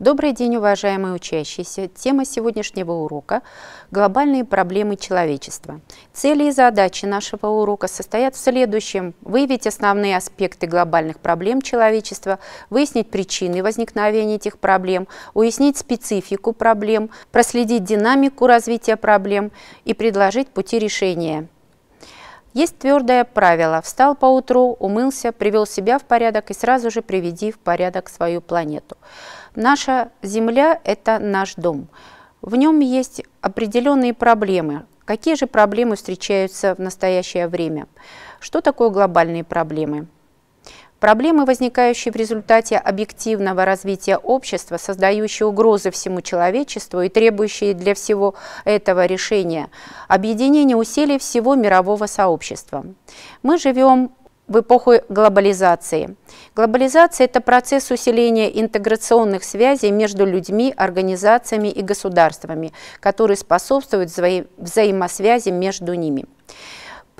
Добрый день, уважаемые учащиеся! Тема сегодняшнего урока – глобальные проблемы человечества. Цели и задачи нашего урока состоят в следующем – выявить основные аспекты глобальных проблем человечества, выяснить причины возникновения этих проблем, уяснить специфику проблем, проследить динамику развития проблем и предложить пути решения – есть твердое правило. Встал по утру, умылся, привел себя в порядок и сразу же приведи в порядок свою планету. Наша Земля – это наш дом. В нем есть определенные проблемы. Какие же проблемы встречаются в настоящее время? Что такое глобальные проблемы? Проблемы, возникающие в результате объективного развития общества, создающие угрозы всему человечеству и требующие для всего этого решения, объединение усилий всего мирового сообщества. Мы живем в эпоху глобализации. Глобализация – это процесс усиления интеграционных связей между людьми, организациями и государствами, которые способствуют взаи взаимосвязи между ними.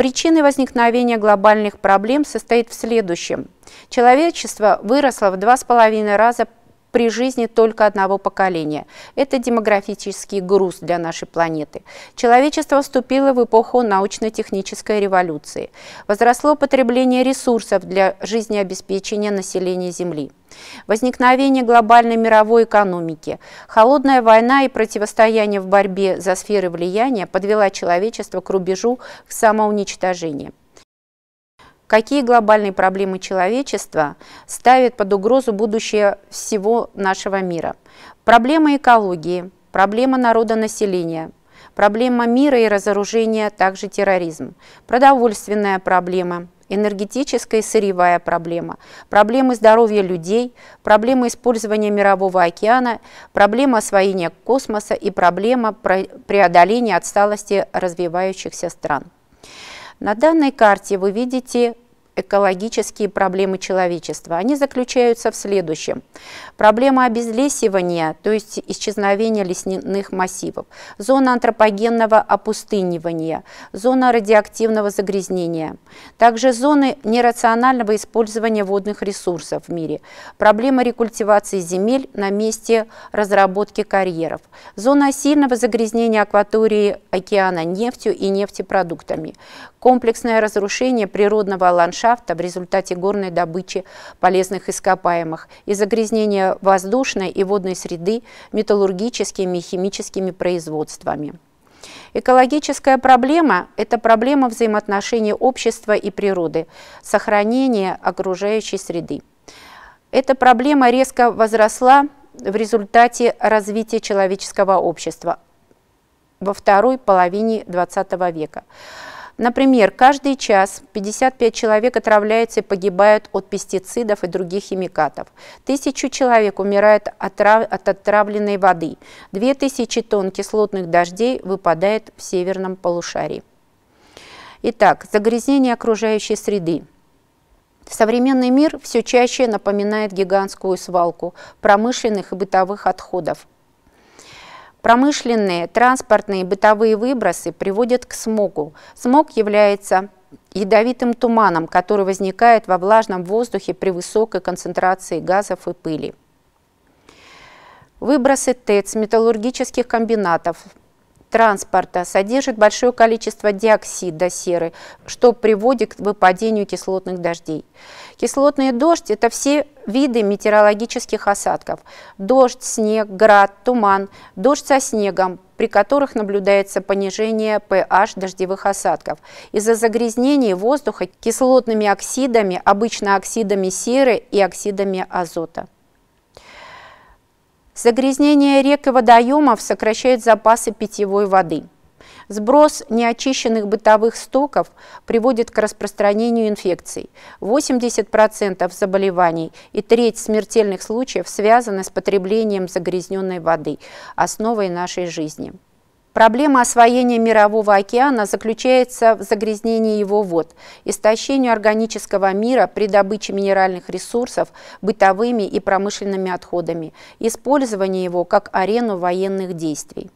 Причиной возникновения глобальных проблем состоит в следующем. Человечество выросло в 2,5 раза при жизни только одного поколения. Это демографический груз для нашей планеты. Человечество вступило в эпоху научно-технической революции. Возросло потребление ресурсов для жизнеобеспечения населения Земли. Возникновение глобальной мировой экономики, холодная война и противостояние в борьбе за сферы влияния подвела человечество к рубежу к самоуничтожению. Какие глобальные проблемы человечества ставят под угрозу будущее всего нашего мира? Проблема экологии, проблема народонаселения, проблема мира и разоружения, также терроризм, продовольственная проблема, энергетическая и сырьевая проблема, проблемы здоровья людей, проблемы использования Мирового океана, проблема освоения космоса и проблема преодоления отсталости развивающихся стран. На данной карте вы видите экологические проблемы человечества. Они заключаются в следующем. Проблема обезлесивания, то есть исчезновения лесных массивов, зона антропогенного опустынивания, зона радиоактивного загрязнения, также зоны нерационального использования водных ресурсов в мире, проблема рекультивации земель на месте разработки карьеров, зона сильного загрязнения акватории океана нефтью и нефтепродуктами, комплексное разрушение природного ландшафта, ландшафта в результате горной добычи полезных ископаемых и загрязнения воздушной и водной среды металлургическими и химическими производствами. Экологическая проблема – это проблема взаимоотношений общества и природы, сохранения окружающей среды. Эта проблема резко возросла в результате развития человеческого общества во второй половине XX века. Например, каждый час 55 человек отравляются и погибают от пестицидов и других химикатов. Тысячу человек умирает от, от отравленной воды. 2000 тонн кислотных дождей выпадает в северном полушарии. Итак, загрязнение окружающей среды. Современный мир все чаще напоминает гигантскую свалку промышленных и бытовых отходов, Промышленные, транспортные, бытовые выбросы приводят к смогу. Смог является ядовитым туманом, который возникает во влажном воздухе при высокой концентрации газов и пыли. Выбросы ТЭЦ, металлургических комбинатов, транспорта содержит большое количество диоксида серы, что приводит к выпадению кислотных дождей. Кислотный дождь – это все виды метеорологических осадков. Дождь, снег, град, туман, дождь со снегом, при которых наблюдается понижение pH дождевых осадков. Из-за загрязнения воздуха кислотными оксидами, обычно оксидами серы и оксидами азота. Загрязнение рек и водоемов сокращает запасы питьевой воды. Сброс неочищенных бытовых стоков приводит к распространению инфекций. 80% заболеваний и треть смертельных случаев связаны с потреблением загрязненной воды, основой нашей жизни. Проблема освоения мирового океана заключается в загрязнении его вод, истощению органического мира при добыче минеральных ресурсов, бытовыми и промышленными отходами, использовании его как арену военных действий.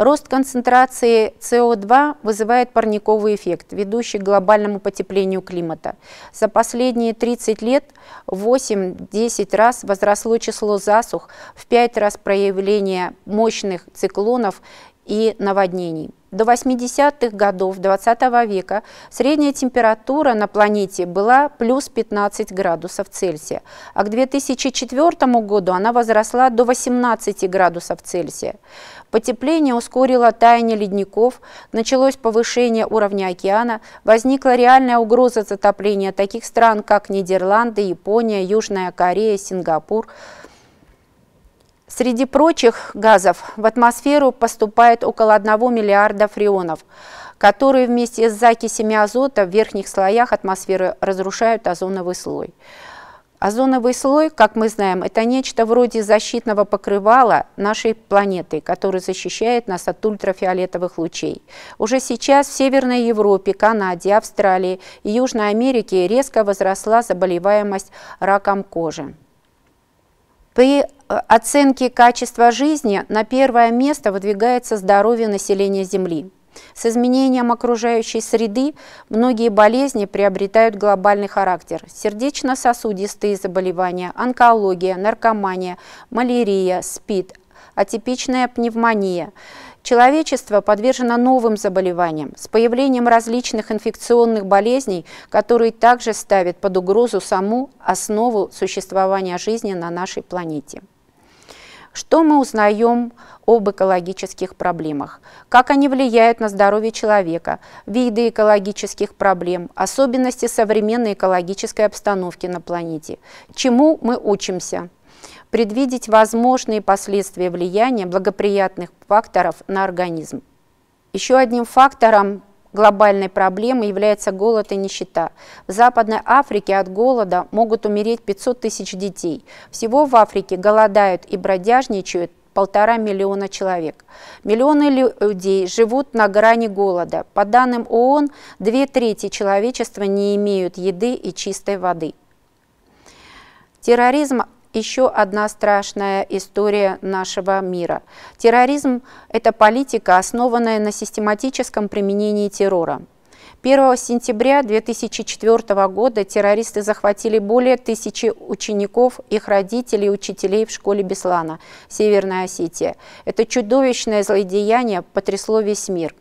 Рост концентрации СО2 вызывает парниковый эффект, ведущий к глобальному потеплению климата. За последние 30 лет 8-10 раз возросло число засух, в 5 раз проявление мощных циклонов и наводнений. До 80-х годов 20 -го века средняя температура на планете была плюс 15 градусов Цельсия, а к 2004 году она возросла до 18 градусов Цельсия. Потепление ускорило таяние ледников, началось повышение уровня океана, возникла реальная угроза затопления таких стран, как Нидерланды, Япония, Южная Корея, Сингапур – Среди прочих газов в атмосферу поступает около 1 миллиарда фреонов, которые вместе с закисями азота в верхних слоях атмосферы разрушают озоновый слой. Озоновый слой, как мы знаем, это нечто вроде защитного покрывала нашей планеты, который защищает нас от ультрафиолетовых лучей. Уже сейчас в Северной Европе, Канаде, Австралии и Южной Америке резко возросла заболеваемость раком кожи. При оценке качества жизни на первое место выдвигается здоровье населения Земли. С изменением окружающей среды многие болезни приобретают глобальный характер. Сердечно-сосудистые заболевания, онкология, наркомания, малярия, СПИД, атипичная пневмония. Человечество подвержено новым заболеваниям с появлением различных инфекционных болезней, которые также ставят под угрозу саму основу существования жизни на нашей планете. Что мы узнаем об экологических проблемах? Как они влияют на здоровье человека? Виды экологических проблем? Особенности современной экологической обстановки на планете? Чему мы учимся? Предвидеть возможные последствия влияния благоприятных факторов на организм. Еще одним фактором глобальной проблемой является голод и нищета. В Западной Африке от голода могут умереть 500 тысяч детей. Всего в Африке голодают и бродяжничают полтора миллиона человек. Миллионы людей живут на грани голода. По данным ООН, две трети человечества не имеют еды и чистой воды. Терроризм еще одна страшная история нашего мира. Терроризм – это политика, основанная на систематическом применении террора. 1 сентября 2004 года террористы захватили более тысячи учеников, их родителей и учителей в школе Беслана, Северная Осетия. Это чудовищное злодеяние потрясло весь мир.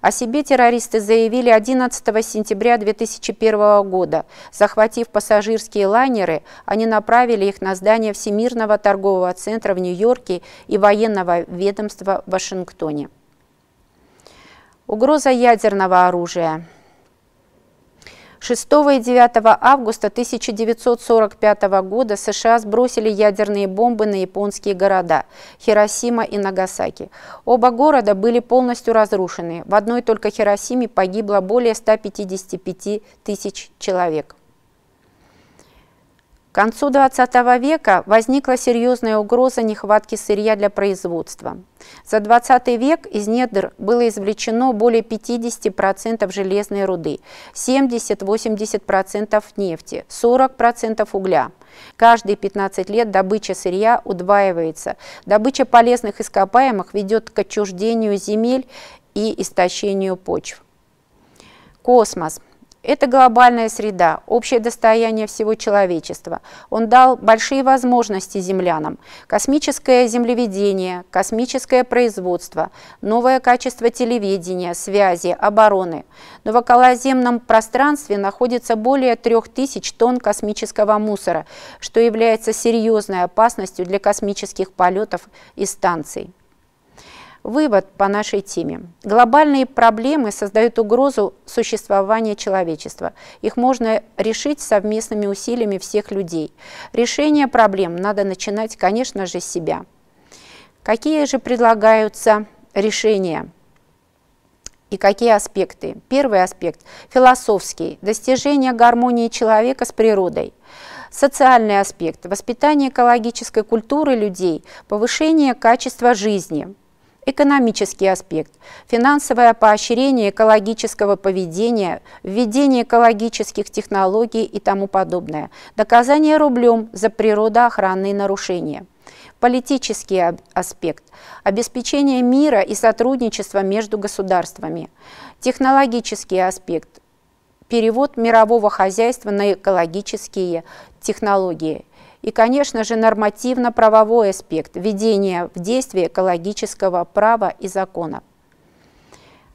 О себе террористы заявили 11 сентября 2001 года. Захватив пассажирские лайнеры, они направили их на здание Всемирного торгового центра в Нью-Йорке и военного ведомства в Вашингтоне. Угроза ядерного оружия. 6 и 9 августа 1945 года США сбросили ядерные бомбы на японские города Хиросима и Нагасаки. Оба города были полностью разрушены. В одной только Хиросиме погибло более 155 тысяч человек. К концу XX века возникла серьезная угроза нехватки сырья для производства. За 20 век из недр было извлечено более 50% железной руды, 70-80% нефти, 40% угля. Каждые 15 лет добыча сырья удваивается. Добыча полезных ископаемых ведет к отчуждению земель и истощению почв. Космос – это глобальная среда, общее достояние всего человечества. Он дал большие возможности землянам. Космическое землеведение, космическое производство, новое качество телевидения, связи, обороны. Но в околоземном пространстве находится более 3000 тонн космического мусора, что является серьезной опасностью для космических полетов и станций. Вывод по нашей теме. Глобальные проблемы создают угрозу существования человечества. Их можно решить совместными усилиями всех людей. Решение проблем надо начинать, конечно же, с себя. Какие же предлагаются решения? и какие аспекты. Первый аспект – философский, достижение гармонии человека с природой. Социальный аспект – воспитание экологической культуры людей, повышение качества жизни. Экономический аспект. Финансовое поощрение экологического поведения, введение экологических технологий и тому подобное. Доказание рублем за природоохранные нарушения. Политический аспект. Обеспечение мира и сотрудничества между государствами. Технологический аспект. Перевод мирового хозяйства на экологические технологии и, конечно же, нормативно-правовой аспект введения в действие экологического права и закона.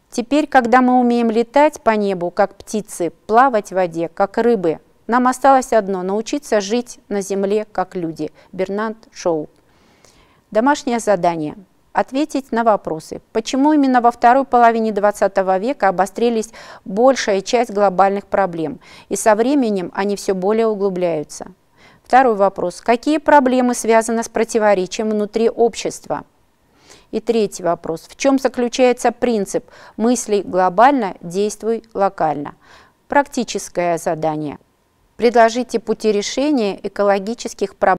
Теперь, когда мы умеем летать по небу, как птицы, плавать в воде, как рыбы, нам осталось одно – научиться жить на земле, как люди. Бернанд Шоу. Домашнее задание – ответить на вопросы, почему именно во второй половине 20 века обострились большая часть глобальных проблем, и со временем они все более углубляются. Второй вопрос. Какие проблемы связаны с противоречием внутри общества? И третий вопрос. В чем заключается принцип мыслей глобально, действуй локально»? Практическое задание. Предложите пути решения экологических проблем.